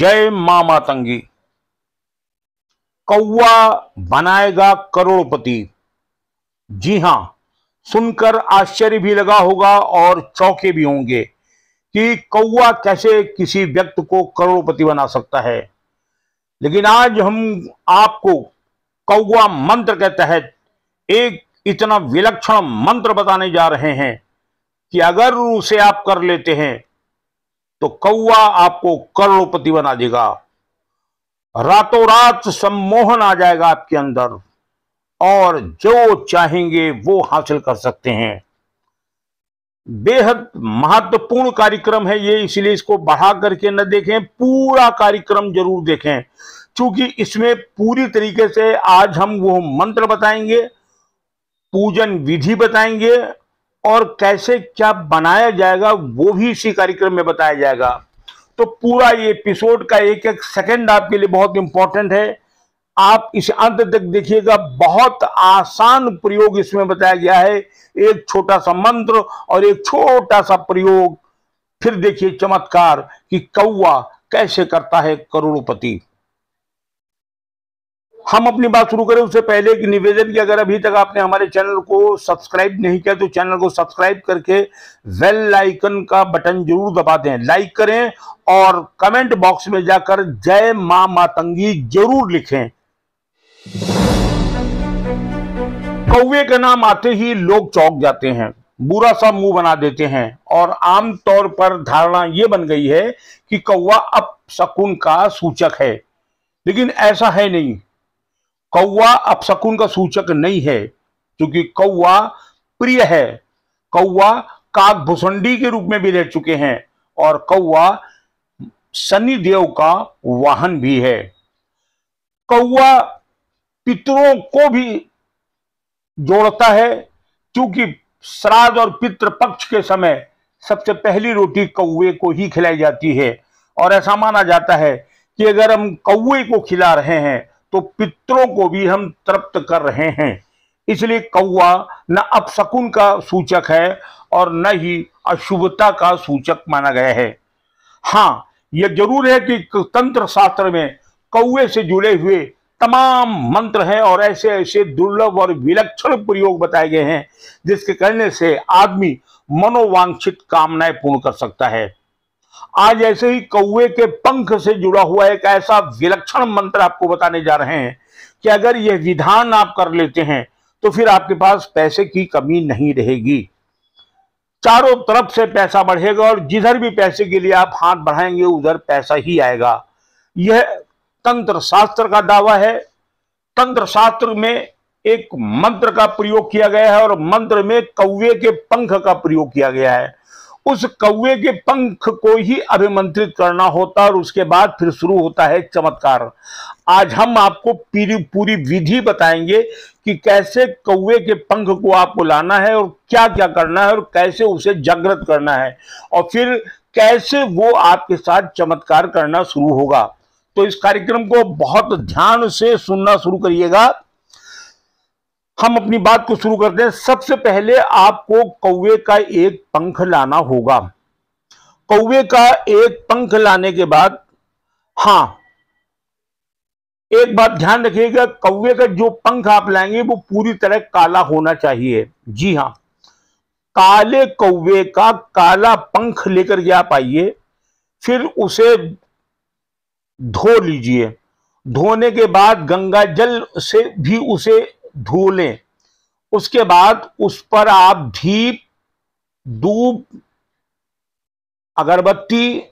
जय मां मातंगी कौआ बनाएगा करोड़पति जी हां सुनकर आश्चर्य भी लगा होगा और चौके भी होंगे कि कौआ कैसे किसी व्यक्ति को करोड़पति बना सकता है लेकिन आज हम आपको कौआ मंत्र के तहत एक इतना विलक्षण मंत्र बताने जा रहे हैं कि अगर उसे आप कर लेते हैं तो कौवा आपको करोड़पति बना देगा रातों रात सम्मोहन आ जाएगा आपके अंदर और जो चाहेंगे वो हासिल कर सकते हैं बेहद महत्वपूर्ण कार्यक्रम है ये इसलिए इसको बढ़ा करके न देखें पूरा कार्यक्रम जरूर देखें क्योंकि इसमें पूरी तरीके से आज हम वो मंत्र बताएंगे पूजन विधि बताएंगे और कैसे क्या बनाया जाएगा वो भी इसी कार्यक्रम में बताया जाएगा तो पूरा ये एपिसोड का एक एक सेकंड आपके लिए बहुत इंपॉर्टेंट है आप इस अंत तक देखिएगा बहुत आसान प्रयोग इसमें बताया गया है एक छोटा सा मंत्र और एक छोटा सा प्रयोग फिर देखिए चमत्कार कि कौआ कैसे करता है करोड़पति हम अपनी बात शुरू करें उससे पहले एक निवेदन की अगर अभी तक आपने हमारे चैनल को सब्सक्राइब नहीं किया तो चैनल को सब्सक्राइब करके वेल लाइकन का बटन जरूर दबा दें लाइक करें और कमेंट बॉक्स में जाकर जय मां मातंगी जरूर लिखें कौवे का नाम आते ही लोग चौंक जाते हैं बुरा सा मुंह बना देते हैं और आमतौर पर धारणा यह बन गई है कि कौवा अब शकुन का सूचक है लेकिन ऐसा है नहीं कौवा अपशकुन का सूचक नहीं है क्योंकि कौवा प्रिय है कौवा काक भूसंडी के रूप में भी रह चुके हैं और कौवा शनि देव का वाहन भी है कौवा पितरों को भी जोड़ता है क्योंकि श्राद्ध और पितृ पक्ष के समय सबसे पहली रोटी कौवे को ही खिलाई जाती है और ऐसा माना जाता है कि अगर हम कौवे को खिला रहे हैं तो पितरों को भी हम तृप्त कर रहे हैं इसलिए कौआ न अपशकुन का सूचक है और न ही अशुभता का सूचक माना गया है हाँ यह जरूर है कि तंत्र शास्त्र में कौए से जुड़े हुए तमाम मंत्र हैं और ऐसे ऐसे दुर्लभ और विलक्षण प्रयोग बताए गए हैं जिसके करने से आदमी मनोवांछित कामनाएं पूर्ण कर सकता है आज ऐसे ही कौए के पंख से जुड़ा हुआ एक ऐसा विलक्षण मंत्र आपको बताने जा रहे हैं कि अगर यह विधान आप कर लेते हैं तो फिर आपके पास पैसे की कमी नहीं रहेगी चारों तरफ से पैसा बढ़ेगा और जिधर भी पैसे के लिए आप हाथ बढ़ाएंगे उधर पैसा ही आएगा यह तंत्र शास्त्र का दावा है तंत्र शास्त्र में एक मंत्र का प्रयोग किया गया है और मंत्र में कौवे के पंख का प्रयोग किया गया है उस कौए के पंख को ही अभिमंत्रित करना होता है और उसके बाद फिर शुरू होता है चमत्कार आज हम आपको पूरी पूरी विधि बताएंगे कि कैसे कौए के पंख को आपको लाना है और क्या क्या करना है और कैसे उसे जागृत करना है और फिर कैसे वो आपके साथ चमत्कार करना शुरू होगा तो इस कार्यक्रम को बहुत ध्यान से सुनना शुरू करिएगा हम अपनी बात को शुरू करते हैं सबसे पहले आपको कौवे का एक पंख लाना होगा कौवे का एक पंख लाने के बाद हां एक बात ध्यान रखिएगा कौवे का जो पंख आप लाएंगे वो पूरी तरह काला होना चाहिए जी हां काले कौवे का काला पंख लेकर के आप आइए फिर उसे धो लीजिए धोने के बाद गंगा जल से भी उसे धो लें उसके बाद उस पर आप धीप धूप अगरबत्ती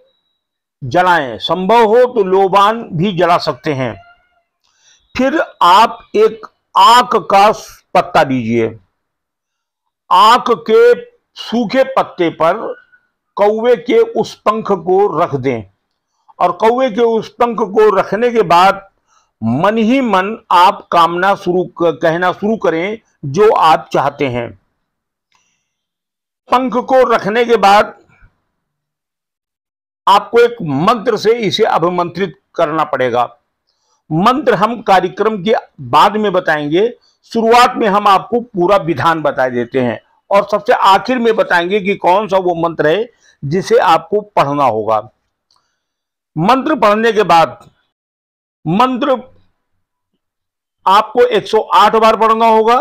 जलाएं संभव हो तो लोबान भी जला सकते हैं फिर आप एक आक का पत्ता लीजिए आक के सूखे पत्ते पर कौवे के उस पंख को रख दें और कौवे के उस पंख को रखने के बाद मन ही मन आप कामना शुरू कहना शुरू करें जो आप चाहते हैं पंख को रखने के बाद आपको एक मंत्र से इसे अभिमंत्रित करना पड़ेगा मंत्र हम कार्यक्रम के बाद में बताएंगे शुरुआत में हम आपको पूरा विधान बता देते हैं और सबसे आखिर में बताएंगे कि कौन सा वो मंत्र है जिसे आपको पढ़ना होगा मंत्र पढ़ने के बाद मंत्र आपको 108 बार पढ़ना होगा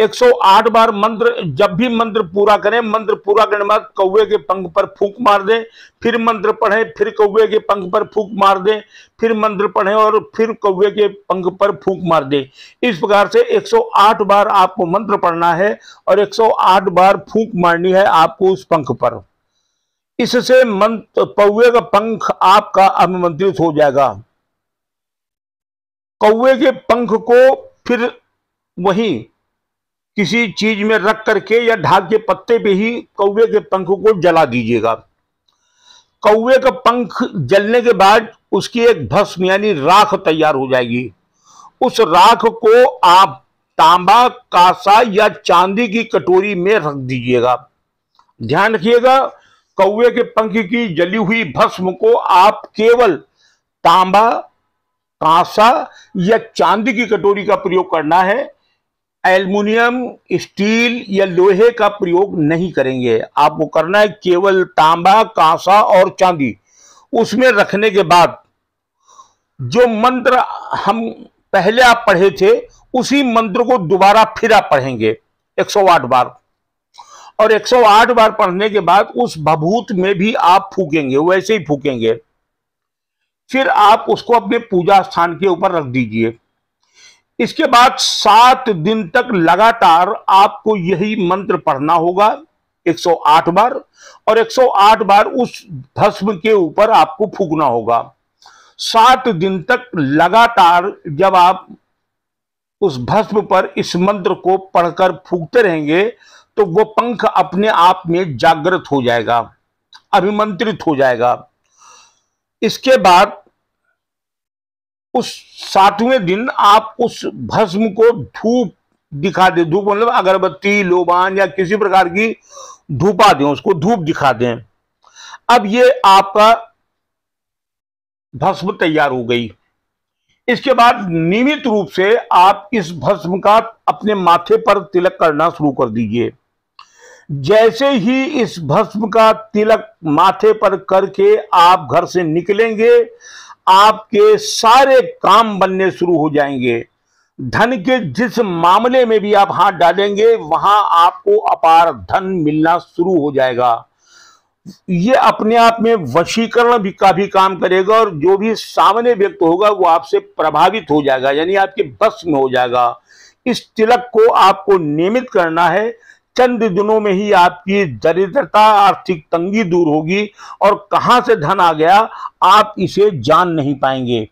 108 बार मंत्र जब भी मंत्र पूरा करें मंत्र पूरा करने बाद कौवे के पंख पर फूक मार दें फिर मंत्र पढ़ें फिर कौवे के पंख पर फूक मार दें फिर मंत्र पढ़ें और फिर कौवे के पंख पर फूक मार दें इस प्रकार से 108 बार आपको मंत्र पढ़ना है और 108 बार फूक मारनी है आपको उस पंख पर इससे मंत्र कौवे का पंख आपका अभिमंत्रित हो जाएगा कौए के पंख को फिर वही किसी चीज में रख करके या ढाक के पत्ते पे ही कौए के पंख को जला दीजिएगा कौए का पंख जलने के बाद उसकी एक भस्म यानी राख तैयार हो जाएगी उस राख को आप तांबा कासा या चांदी की कटोरी में रख दीजिएगा ध्यान रखिएगा कौए के पंख की जली हुई भस्म को आप केवल तांबा कांसा या चांदी की कटोरी का प्रयोग करना है एल्युमिनियम स्टील या लोहे का प्रयोग नहीं करेंगे आपको करना है केवल तांबा कांसा और चांदी उसमें रखने के बाद जो मंत्र हम पहले आप पढ़े थे उसी मंत्र को दोबारा फिर आप पढ़ेंगे 108 बार और 108 बार पढ़ने के बाद उस भभूत में भी आप फूकेंगे वैसे ही फूकेंगे फिर आप उसको अपने पूजा स्थान के ऊपर रख दीजिए इसके बाद सात दिन तक लगातार आपको यही मंत्र पढ़ना होगा 108 बार और 108 बार उस भस्म के ऊपर आपको फूकना होगा सात दिन तक लगातार जब आप उस भस्म पर इस मंत्र को पढ़कर फूकते रहेंगे तो वो पंख अपने आप में जागृत हो जाएगा अभिमंत्रित हो जाएगा इसके बाद उस सातवें दिन आप उस भस्म को धूप दिखा दे धूप मतलब अगरबत्ती लोबान या किसी प्रकार की धूपा दें उसको धूप दिखा दें अब ये आपका भस्म तैयार हो गई इसके बाद नियमित रूप से आप इस भस्म का अपने माथे पर तिलक करना शुरू कर दीजिए जैसे ही इस भस्म का तिलक माथे पर करके आप घर से निकलेंगे आपके सारे काम बनने शुरू हो जाएंगे धन के जिस मामले में भी आप हाथ डालेंगे वहां आपको अपार धन मिलना शुरू हो जाएगा ये अपने आप में वशीकरण भी का भी काम करेगा और जो भी सामने व्यक्त होगा वो आपसे प्रभावित हो जाएगा यानी आपके बस में हो जाएगा इस तिलक को आपको नियमित करना है चंद दिनों में ही आपकी दरिद्रता आर्थिक तंगी दूर होगी और कहां से धन आ गया आप इसे जान नहीं पाएंगे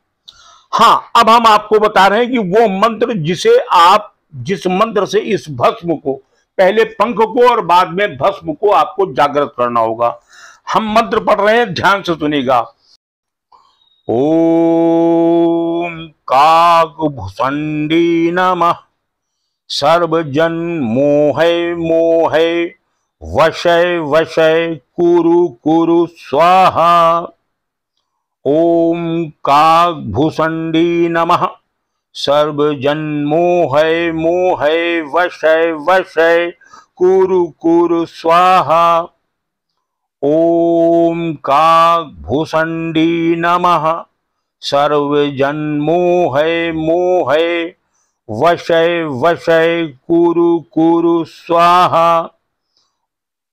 हाँ अब हम आपको बता रहे हैं कि वो मंत्र जिसे आप जिस मंत्र से इस भस्म को पहले पंख को और बाद में भस्म को आपको जागृत करना होगा हम मंत्र पढ़ रहे हैं ध्यान से सुनेगा ओम काक भूसंडी नमः सर्वजन मोह मोह वशय वशय कुरु कुरु स्वाहा ओम काग्भूषणी नम सर्वजन मोह मोह वशय वशय कुरु कुरु स्वाहा ओम काग्भूषणी नम सर्वजन मोह मोह वशय वशय कुरु कुरु स्वाहा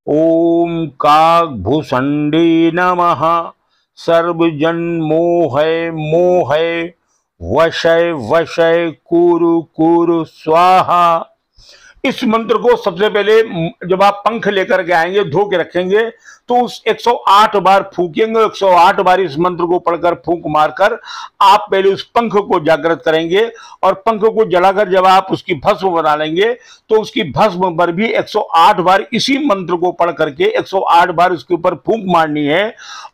ओम काग्भूषण्डी नमः सर्वजन मोहय मोहय वशय वशय कुरु कुरु स्वाहा इस मंत्र को सबसे पहले जब आप पंख लेकर के आएंगे धो के रखेंगे तो उस 108 बार फूकेंगे 108 बार इस मंत्र को पढ़कर फूंक मारकर आप पहले उस पंख को जागृत करेंगे और पंख को जलाकर जब आप उसकी भस्म बना लेंगे तो उसकी भस्म पर भी 108 बार इसी मंत्र को पढ़ करके 108 बार उसके ऊपर फूंक मारनी है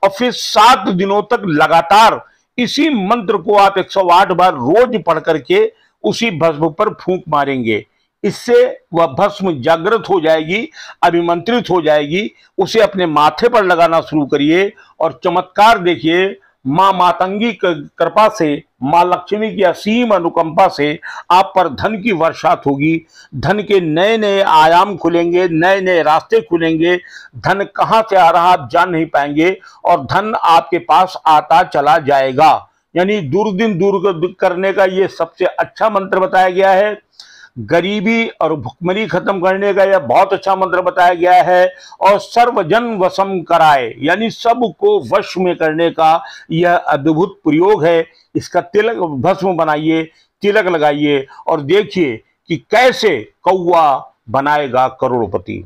और फिर सात दिनों तक लगातार इसी मंत्र को आप एक बार रोज पढ़ करके उसी भस्म पर फूक मारेंगे इससे वह भस्म जागृत हो जाएगी अभिमंत्रित हो जाएगी उसे अपने माथे पर लगाना शुरू करिए और चमत्कार देखिए माँ मातंगी कृपा से माँ लक्ष्मी की असीम अनुकंपा से आप पर धन की वर्षात होगी धन के नए नए आयाम खुलेंगे नए नए रास्ते खुलेंगे धन कहाँ से आ रहा आप जान नहीं पाएंगे और धन आपके पास आता चला जाएगा यानी दुर्दिन दूर करने का ये सबसे अच्छा मंत्र बताया गया है गरीबी और भुखमरी खत्म करने का यह बहुत अच्छा मंत्र बताया गया है और सर्वजन वसम कराए यानी सबको वश में करने का यह अद्भुत प्रयोग है इसका तिलक भस्म बनाइए तिलक लगाइए और देखिए कि कैसे कौआ बनाएगा करोड़पति